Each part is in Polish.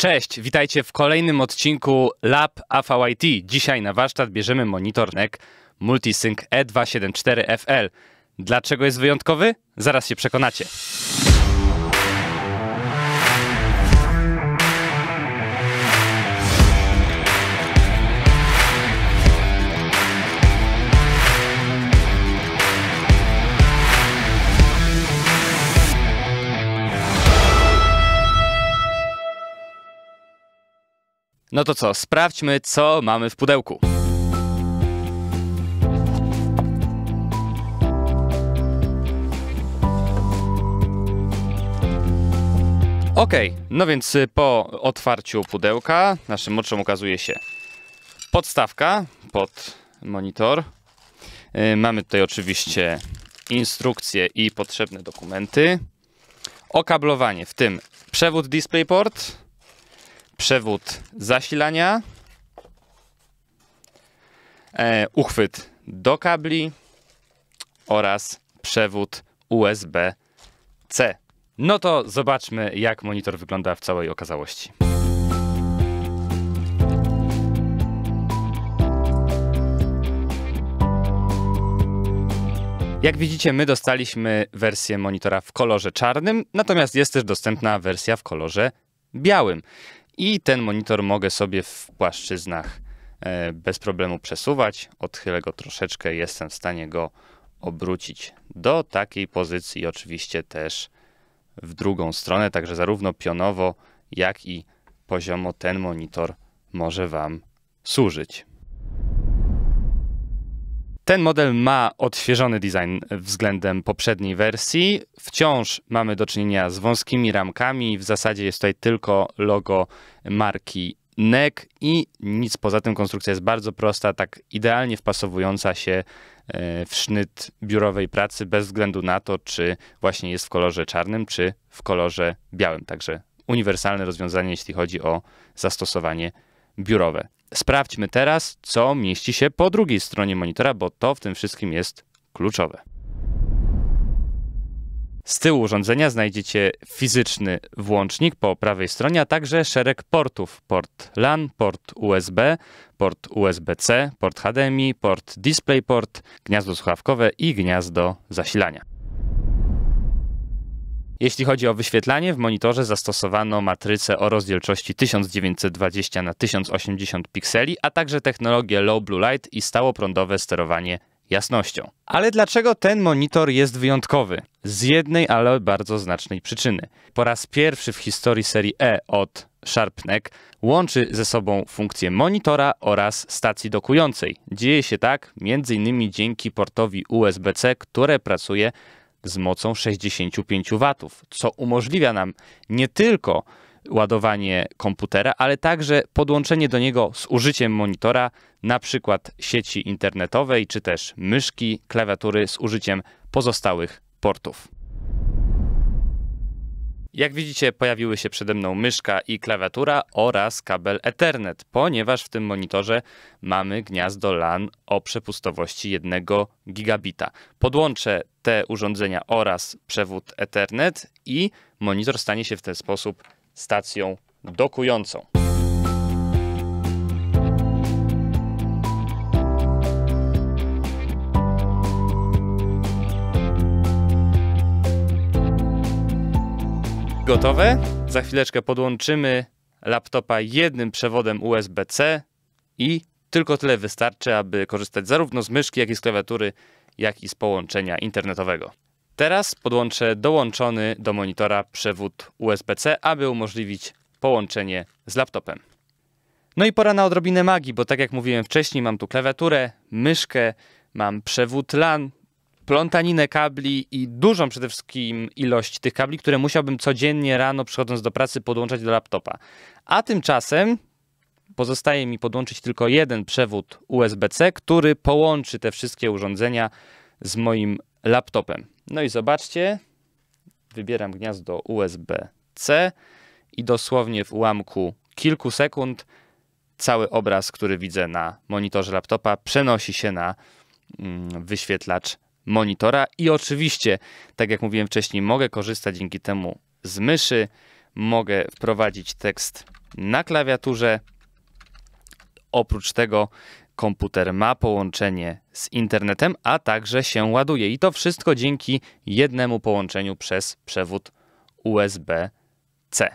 Cześć, witajcie w kolejnym odcinku Lab AVIT. Dzisiaj na warsztat bierzemy monitor NEC Multisync E274FL. Dlaczego jest wyjątkowy? Zaraz się przekonacie. No to co, sprawdźmy, co mamy w pudełku. Ok, no więc y, po otwarciu pudełka naszym oczom ukazuje się podstawka pod monitor. Y, mamy tutaj oczywiście instrukcje i potrzebne dokumenty. Okablowanie, w tym przewód DisplayPort, przewód zasilania, e, uchwyt do kabli oraz przewód USB-C. No to zobaczmy, jak monitor wygląda w całej okazałości. Jak widzicie, my dostaliśmy wersję monitora w kolorze czarnym, natomiast jest też dostępna wersja w kolorze białym. I ten monitor mogę sobie w płaszczyznach e, bez problemu przesuwać. Odchylę go troszeczkę, jestem w stanie go obrócić do takiej pozycji, oczywiście też w drugą stronę. Także zarówno pionowo, jak i poziomo ten monitor może Wam służyć. Ten model ma odświeżony design względem poprzedniej wersji. Wciąż mamy do czynienia z wąskimi ramkami. W zasadzie jest tutaj tylko logo marki NEC i nic poza tym. Konstrukcja jest bardzo prosta, tak idealnie wpasowująca się e, w sznyt biurowej pracy, bez względu na to, czy właśnie jest w kolorze czarnym, czy w kolorze białym. Także uniwersalne rozwiązanie, jeśli chodzi o zastosowanie biurowe. Sprawdźmy teraz, co mieści się po drugiej stronie monitora, bo to w tym wszystkim jest kluczowe. Z tyłu urządzenia znajdziecie fizyczny włącznik po prawej stronie, a także szereg portów: port LAN, port USB, port USB-C, port HDMI, port DisplayPort, gniazdo słuchawkowe i gniazdo zasilania. Jeśli chodzi o wyświetlanie, w monitorze zastosowano matrycę o rozdzielczości 1920 na 1080 pikseli, a także technologię low blue light i stałoprądowe sterowanie jasnością. Ale dlaczego ten monitor jest wyjątkowy? Z jednej, ale bardzo znacznej przyczyny. Po raz pierwszy w historii serii E od Sharpnek łączy ze sobą funkcję monitora oraz stacji dokującej. Dzieje się tak m.in. dzięki portowi USB-C, które pracuje z mocą 65 W, co umożliwia nam nie tylko ładowanie komputera, ale także podłączenie do niego z użyciem monitora, na przykład sieci internetowej, czy też myszki, klawiatury z użyciem pozostałych portów. Jak widzicie, pojawiły się przede mną myszka i klawiatura oraz kabel Ethernet, ponieważ w tym monitorze mamy gniazdo LAN o przepustowości 1 gigabita. Podłączę te urządzenia oraz przewód Ethernet i monitor stanie się w ten sposób stacją dokującą. Gotowe? Za chwileczkę podłączymy laptopa jednym przewodem USB-C i tylko tyle wystarczy, aby korzystać zarówno z myszki, jak i z klawiatury, jak i z połączenia internetowego. Teraz podłączę dołączony do monitora przewód USB-C, aby umożliwić połączenie z laptopem. No i pora na odrobinę magii, bo tak jak mówiłem wcześniej, mam tu klawiaturę, myszkę, mam przewód LAN, plątaninę kabli i dużą przede wszystkim ilość tych kabli, które musiałbym codziennie rano przychodząc do pracy podłączać do laptopa. A tymczasem pozostaje mi podłączyć tylko jeden przewód USB-C, który połączy te wszystkie urządzenia z moim laptopem. No i zobaczcie, wybieram gniazdo USB-C i dosłownie w ułamku kilku sekund cały obraz, który widzę na monitorze laptopa, przenosi się na mm, wyświetlacz monitora i oczywiście, tak jak mówiłem wcześniej, mogę korzystać dzięki temu z myszy, mogę wprowadzić tekst na klawiaturze. Oprócz tego komputer ma połączenie z internetem, a także się ładuje i to wszystko dzięki jednemu połączeniu przez przewód USB-C.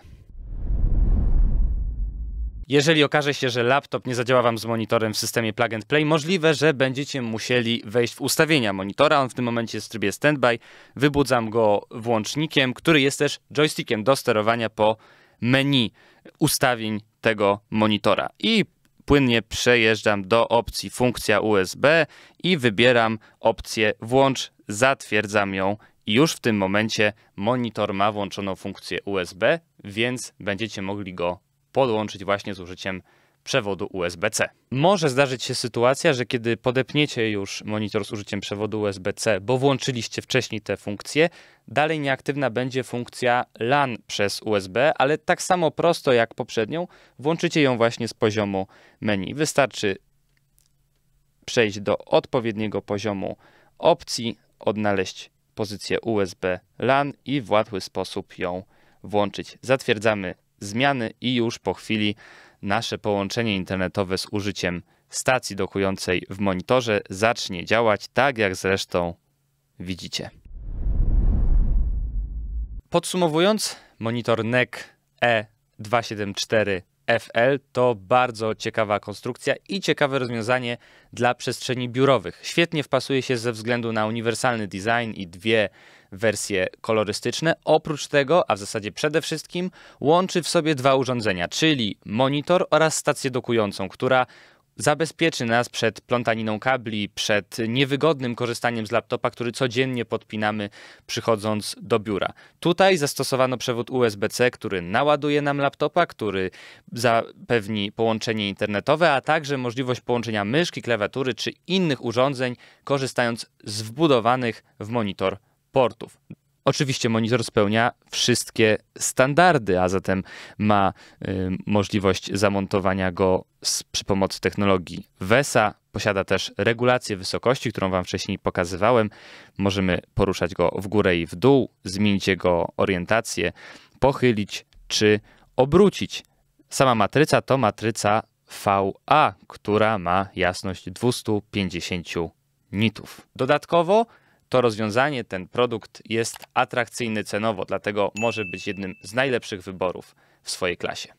Jeżeli okaże się, że laptop nie zadziała Wam z monitorem w systemie plug and play, możliwe, że będziecie musieli wejść w ustawienia monitora. On w tym momencie jest w trybie standby. Wybudzam go włącznikiem, który jest też joystickiem do sterowania po menu ustawień tego monitora. I płynnie przejeżdżam do opcji funkcja USB i wybieram opcję włącz, zatwierdzam ją i już w tym momencie monitor ma włączoną funkcję USB, więc będziecie mogli go podłączyć właśnie z użyciem przewodu USB-C. Może zdarzyć się sytuacja, że kiedy podepniecie już monitor z użyciem przewodu USB-C, bo włączyliście wcześniej tę funkcję, dalej nieaktywna będzie funkcja LAN przez USB, ale tak samo prosto jak poprzednią, włączycie ją właśnie z poziomu menu. Wystarczy przejść do odpowiedniego poziomu opcji, odnaleźć pozycję USB LAN i w łatwy sposób ją włączyć. Zatwierdzamy zmiany i już po chwili nasze połączenie internetowe z użyciem stacji dokującej w monitorze zacznie działać tak jak zresztą widzicie. Podsumowując, monitor NEC E274 FL to bardzo ciekawa konstrukcja i ciekawe rozwiązanie dla przestrzeni biurowych. Świetnie wpasuje się ze względu na uniwersalny design i dwie wersje kolorystyczne. Oprócz tego, a w zasadzie przede wszystkim, łączy w sobie dwa urządzenia, czyli monitor oraz stację dokującą, która zabezpieczy nas przed plątaniną kabli, przed niewygodnym korzystaniem z laptopa, który codziennie podpinamy przychodząc do biura. Tutaj zastosowano przewód USB-C, który naładuje nam laptopa, który zapewni połączenie internetowe, a także możliwość połączenia myszki, klawiatury czy innych urządzeń, korzystając z wbudowanych w monitor portów. Oczywiście monitor spełnia wszystkie standardy, a zatem ma y, możliwość zamontowania go z, przy pomocy technologii VESA. Posiada też regulację wysokości, którą Wam wcześniej pokazywałem. Możemy poruszać go w górę i w dół, zmienić jego orientację, pochylić czy obrócić. Sama matryca to matryca VA, która ma jasność 250 nitów. Dodatkowo to rozwiązanie, ten produkt jest atrakcyjny cenowo, dlatego może być jednym z najlepszych wyborów w swojej klasie.